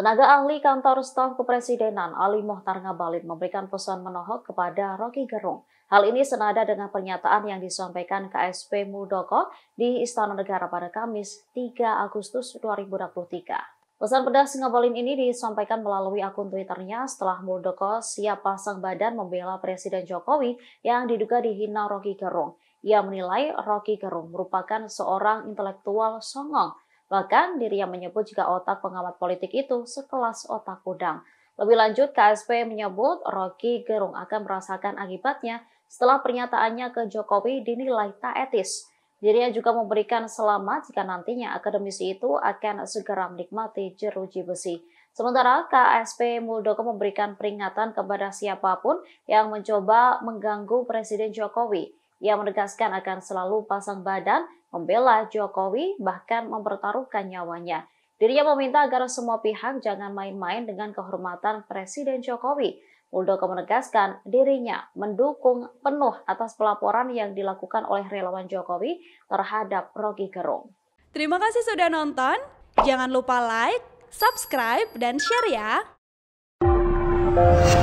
Tenaga ahli kantor staf kepresidenan Ali Mohtar Ngabalin memberikan pesan menohok kepada Rocky Gerung. Hal ini senada dengan pernyataan yang disampaikan KSP Muldoko di Istana Negara pada Kamis 3 Agustus 2023. Pesan pedas Ngabalin ini disampaikan melalui akun Twitternya setelah Muldoko siap pasang badan membela Presiden Jokowi yang diduga dihina Rocky Gerung. Ia menilai Rocky Gerung merupakan seorang intelektual songong. Bahkan dirinya menyebut jika otak pengamat politik itu sekelas otak udang. Lebih lanjut, KSP menyebut Rocky Gerung akan merasakan akibatnya setelah pernyataannya ke Jokowi dinilai tak etis. Dirinya juga memberikan selamat jika nantinya akademisi itu akan segera menikmati jeruji besi. Sementara KSP Muldoko memberikan peringatan kepada siapapun yang mencoba mengganggu Presiden Jokowi. Ia menegaskan akan selalu pasang badan, membela Jokowi, bahkan mempertaruhkan nyawanya. Dirinya meminta agar semua pihak jangan main-main dengan kehormatan Presiden Jokowi. Muldoko menegaskan dirinya mendukung penuh atas pelaporan yang dilakukan oleh relawan Jokowi terhadap Rocky Gerung. Terima kasih sudah nonton. Jangan lupa like, subscribe, dan share ya.